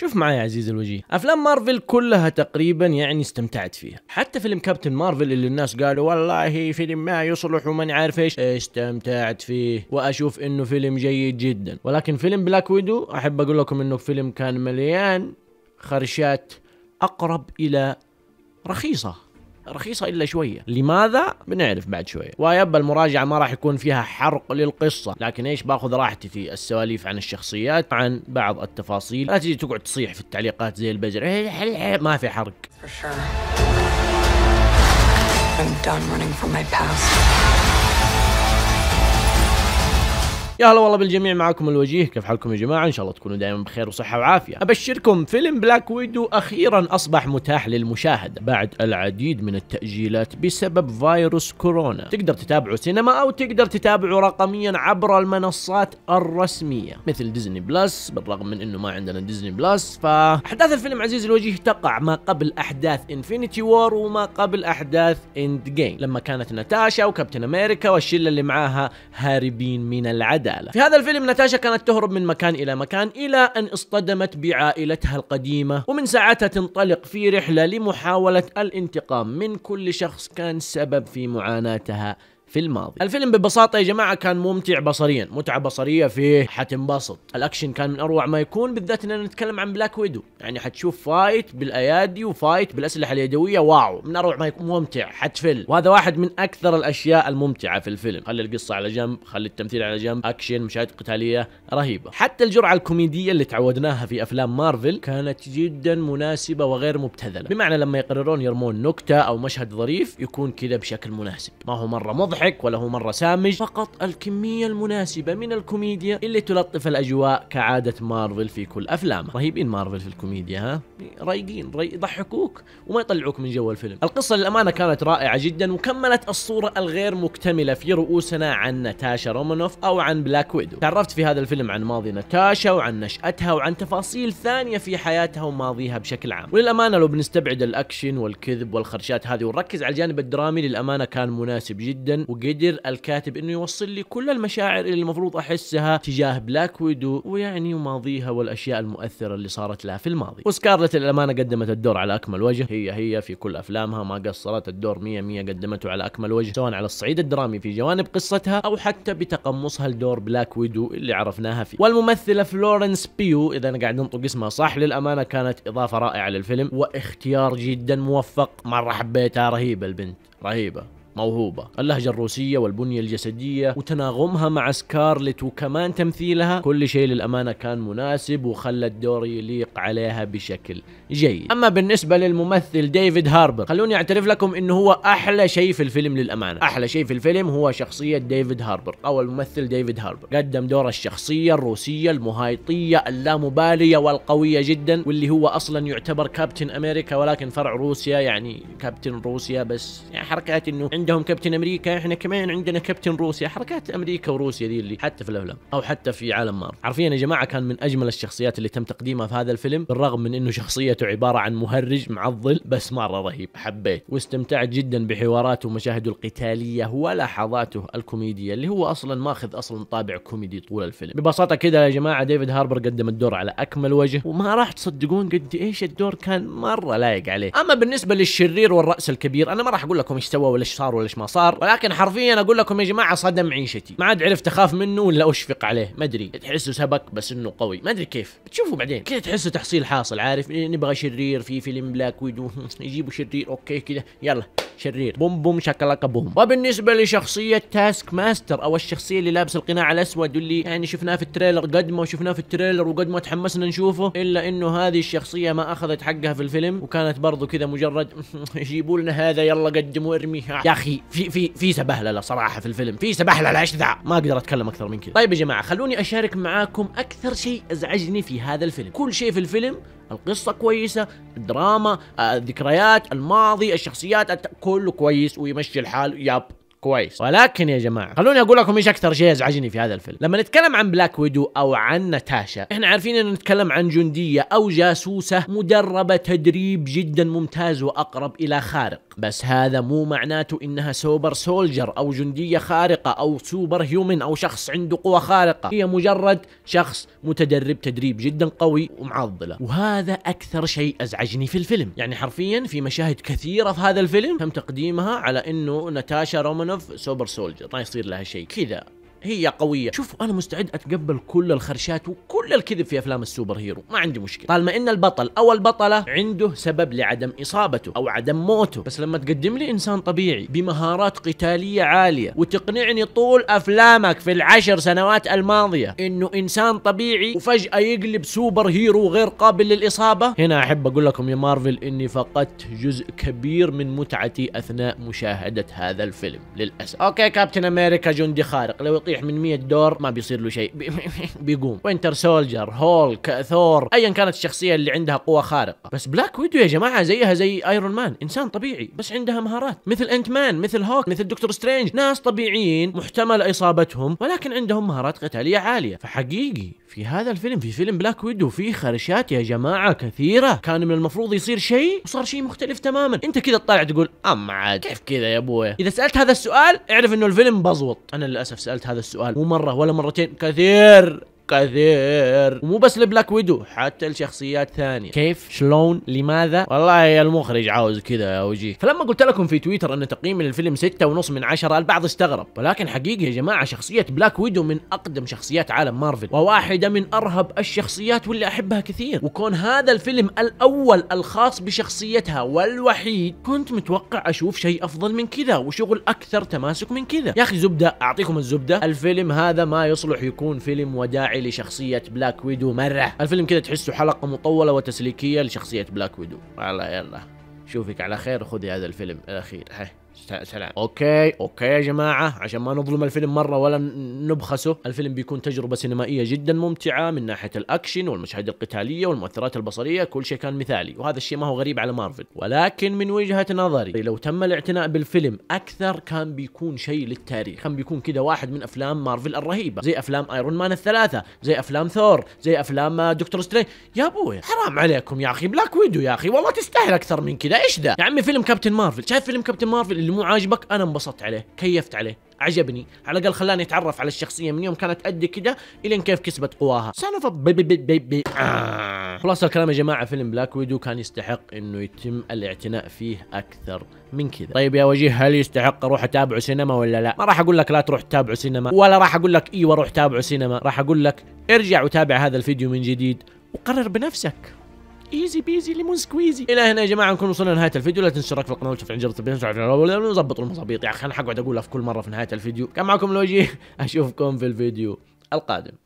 شوف معي عزيز الوجيه افلام مارفل كلها تقريبا يعني استمتعت فيها حتى فيلم كابتن مارفل اللي الناس قالوا والله فيلم ما يصلح ومن عارف ايش استمتعت فيه واشوف انه فيلم جيد جدا ولكن فيلم بلاك ويدو احب اقول لكم انه فيلم كان مليان خرشات اقرب الى رخيصه رخيصه الا شويه لماذا بنعرف بعد شويه ويبا المراجعه ما راح يكون فيها حرق للقصه لكن ايش باخذ راحتي في السواليف عن الشخصيات عن بعض التفاصيل لا تجي تقعد تصيح في التعليقات زي البجر إيه، ما في حرق I'm done running from my past. يا هلا والله بالجميع معاكم الوجيه كيف حالكم يا جماعه ان شاء الله تكونوا دائما بخير وصحه وعافيه ابشركم فيلم بلاك ويدو اخيرا اصبح متاح للمشاهده بعد العديد من التاجيلات بسبب فيروس كورونا تقدر تتابعه سينما او تقدر تتابعه رقميا عبر المنصات الرسميه مثل ديزني بلس بالرغم من انه ما عندنا ديزني بلس فاحداث الفيلم عزيزي الوجيه تقع ما قبل احداث انفينيتي وور وما قبل احداث اند جيم لما كانت ناتاشا وكابتن امريكا والشله اللي معاها هاربين من العدد العدالة في هذا الفيلم ناتاشا كانت تهرب من مكان إلى مكان إلى أن اصطدمت بعائلتها القديمة ومن ساعتها تنطلق في رحلة لمحاولة الانتقام من كل شخص كان سبب في معاناتها في الماضي الفيلم ببساطة يا جماعة كان ممتع بصريا متعة بصرية فيه حتنبسط الأكشن كان من أروع ما يكون بالذات أننا نتكلم عن بلاك ويدو يعني حتشوف فايت بالأيادي وفايت بالأسلحة اليدوية واو من أروع ما يكون ممتع حتفل وهذا واحد من أكثر الأشياء الممتعة في الفيلم خلي القصة على جنب خلي التمثيل على جنب أكشن مشاهد قتالية رهيبة حتى الجرعة الكوميدية اللي تعودناها في أفلام مارفل كانت جدا مناسبة وغير مبتذلة بمعنى لما يقررون يرمون نكتة أو مشهد ظريف يكون كذا بشكل مناسب ما هو مرة مضحك مضحك ولا هو مرة سامج فقط الكمية المناسبة من الكوميديا اللي تلطف الأجواء كعادة مارفل في كل أفلامها رهيبين مارفل في الكوميديا ها رايقين راي يضحكوك وما يطلعوك من جو الفيلم القصة للأمانة كانت رائعة جدا وكملت الصورة الغير مكتملة في رؤوسنا عن ناتاشا رومانوف أو عن بلاك ويدو تعرفت في هذا الفيلم عن ماضي ناتاشا وعن نشأتها وعن تفاصيل ثانية في حياتها وماضيها بشكل عام وللأمانة لو بنستبعد الأكشن والكذب والخرشات هذه ونركز على الجانب الدرامي للأمانة كان مناسب جدا وقدر الكاتب انه يوصل لي كل المشاعر اللي المفروض احسها تجاه بلاك ويدو ويعني وماضيها والاشياء المؤثره اللي صارت لها في الماضي وسكارلت للامانه قدمت الدور على اكمل وجه هي هي في كل افلامها ما قصرت الدور 100 100 قدمته على اكمل وجه سواء على الصعيد الدرامي في جوانب قصتها او حتى بتقمصها لدور بلاك ويدو اللي عرفناها فيه والممثله فلورنس بيو اذا انا قاعد انطق اسمها صح للامانه كانت اضافه رائعه للفيلم واختيار جدا موفق مره حبيتها رهيبه البنت رهيبه موهوبة اللهجة الروسية والبنية الجسدية وتناغمها مع سكارلت وكمان تمثيلها كل شيء للأمانة كان مناسب وخلى الدور يليق عليها بشكل جيد أما بالنسبة للممثل ديفيد هاربر خلوني أعترف لكم أنه هو أحلى شيء في الفيلم للأمانة أحلى شيء في الفيلم هو شخصية ديفيد هاربر أو الممثل ديفيد هاربر قدم دور الشخصية الروسية المهايطية اللامبالية والقوية جدا واللي هو أصلا يعتبر كابتن أمريكا ولكن فرع روسيا يعني كابتن روسيا بس يعني حركات أنه عنده عندهم كابتن امريكا احنا كمان عندنا كابتن روسيا حركات امريكا وروسيا دي اللي حتى في الافلام او حتى في عالم مارفل عارفين يا جماعه كان من اجمل الشخصيات اللي تم تقديمها في هذا الفيلم بالرغم من انه شخصيته عباره عن مهرج معضل بس مره رهيب حبيت واستمتعت جدا بحواراته ومشاهده القتاليه ولحظاته الكوميديه اللي هو اصلا ماخذ اصلا طابع كوميدي طول الفيلم ببساطه كده يا جماعه ديفيد هاربر قدم الدور على اكمل وجه وما راح تصدقون قد ايش الدور كان مره لايق عليه اما بالنسبه للشرير والراس الكبير انا ما راح اقول لكم ايش سوى ولا ايش صار ولا ايش ما صار ولكن حرفيا اقول لكم يا جماعه صدم عيشتي ما عاد عرفت اخاف منه ولا اشفق عليه ما ادري تحسه سبك بس انه قوي ما ادري كيف بتشوفوا بعدين كذا تحسه تحصيل حاصل عارف نبغى شرير في فيلم بلاك ويدو يجيبوا شرير اوكي كذا يلا شرير بوم بوم شكلك بوم وبالنسبه لشخصيه تاسك ماستر او الشخصيه اللي لابس القناع الاسود واللي يعني شفناه في التريلر قد ما شفناه في التريلر وقد ما تحمسنا نشوفه الا انه هذه الشخصيه ما اخذت حقها في الفيلم وكانت برضو كذا مجرد جيبوا لنا هذا يلا قدموا ارميها يا اخي في في في سبهلله صراحه في الفيلم في سبهلله ايش ذا ما اقدر اتكلم اكثر من كذا طيب يا جماعه خلوني اشارك معاكم اكثر شيء ازعجني في هذا الفيلم كل شيء في الفيلم القصة كويسة الدراما آه، الذكريات الماضي الشخصيات كله كويس ويمشي الحال ياب كويس ولكن يا جماعه خلوني اقول لكم ايش اكثر شيء يزعجني في هذا الفيلم لما نتكلم عن بلاك ويدو او عن ناتاشا احنا عارفين انه نتكلم عن جنديه او جاسوسه مدربه تدريب جدا ممتاز واقرب الى خارق بس هذا مو معناته انها سوبر سولجر او جندية خارقة او سوبر هيومن او شخص عنده قوة خارقة هي مجرد شخص متدرب تدريب جدا قوي ومعضلة وهذا اكثر شيء ازعجني في الفيلم يعني حرفيا في مشاهد كثيرة في هذا الفيلم تم تقديمها على انه ناتاشا رومانوف سوبر سولجر ما يصير لها شيء كذا هي قويه شوفوا انا مستعد اتقبل كل الخرشات وكل الكذب في افلام السوبر هيرو ما عندي مشكله طالما ان البطل او البطله عنده سبب لعدم اصابته او عدم موته بس لما تقدم لي انسان طبيعي بمهارات قتاليه عاليه وتقنعني طول افلامك في العشر سنوات الماضيه انه انسان طبيعي وفجاه يقلب سوبر هيرو غير قابل للاصابه هنا احب اقول لكم يا مارفل اني فقدت جزء كبير من متعتي اثناء مشاهده هذا الفيلم للاسف اوكي كابتن امريكا جندي خارق لو يطيح من 100 دور ما بيصير له شيء بيقوم وينتر سولجر هولك ثور ايا كانت الشخصيه اللي عندها قوه خارقه بس بلاك ويدو يا جماعه زيها زي ايرون مان انسان طبيعي بس عندها مهارات مثل انت مان مثل هوك مثل دكتور سترينج ناس طبيعيين محتمل اصابتهم ولكن عندهم مهارات قتاليه عاليه فحقيقي في هذا الفيلم في فيلم بلاك ويدو في خرشات يا جماعه كثيره كان من المفروض يصير شيء وصار شيء مختلف تماما انت كذا تطالع تقول ام عاد كيف كذا يا ابوي اذا سالت هذا السؤال اعرف انه الفيلم بزوط انا للاسف سالت هذا السؤال مو مره ولا مرتين كثير كثير ومو بس لبلاك ويدو حتى لشخصيات ثانيه كيف شلون لماذا والله يا المخرج عاوز كذا يا وجيه فلما قلت لكم في تويتر ان تقييمي للفيلم ستة ونص من عشرة البعض استغرب ولكن حقيقي يا جماعه شخصيه بلاك ويدو من اقدم شخصيات عالم مارفل وواحده من ارهب الشخصيات واللي احبها كثير وكون هذا الفيلم الاول الخاص بشخصيتها والوحيد كنت متوقع اشوف شيء افضل من كذا وشغل اكثر تماسك من كذا يا اخي زبده اعطيكم الزبده الفيلم هذا ما يصلح يكون فيلم وداعي فرعي لشخصية بلاك ويدو مرة الفيلم كده تحسه حلقة مطولة وتسليكية لشخصية بلاك ويدو على يلا شوفك على خير وخذي هذا الفيلم الأخير هاي سلام اوكي اوكي يا جماعه عشان ما نظلم الفيلم مره ولا نبخسه الفيلم بيكون تجربه سينمائيه جدا ممتعه من ناحيه الاكشن والمشاهد القتاليه والمؤثرات البصريه كل شيء كان مثالي وهذا الشيء ما هو غريب على مارفل ولكن من وجهه نظري لو تم الاعتناء بالفيلم اكثر كان بيكون شيء للتاريخ كان بيكون كذا واحد من افلام مارفل الرهيبه زي افلام ايرون مان الثلاثه زي افلام ثور زي افلام آه، دكتور ستري يا ابوي حرام عليكم يا اخي بلاك ويدو يا اخي والله تستاهل اكثر من كذا ايش ده يا عمي فيلم كابتن مارفل شايف فيلم كابتن مارفل اللي مو عاجبك انا انبسطت عليه كيفت عليه عجبني على الاقل خلاني اتعرف على الشخصيه من يوم كانت قد كده الين كيف كسبت قواها سنف آه. خلاص الكلام يا جماعه فيلم بلاك ويدو كان يستحق انه يتم الاعتناء فيه اكثر من كذا طيب يا وجيه هل يستحق اروح اتابعه سينما ولا لا ما راح اقول لك لا تروح تتابعه سينما ولا راح اقول لك ايوه روح تابعه سينما راح اقول لك ارجع وتابع هذا الفيديو من جديد وقرر بنفسك ايزي بيزي ليمون سكويزي الى هنا يا جماعه نكون وصلنا لنهايه الفيديو لا تنسوا الاشتراك في القناه وتفعيل جرس التنبيهات ونظبط المظابيط يا يعني اخي انا حقعد اقولها في كل مره في نهايه الفيديو كان معكم لوجي اشوفكم في الفيديو القادم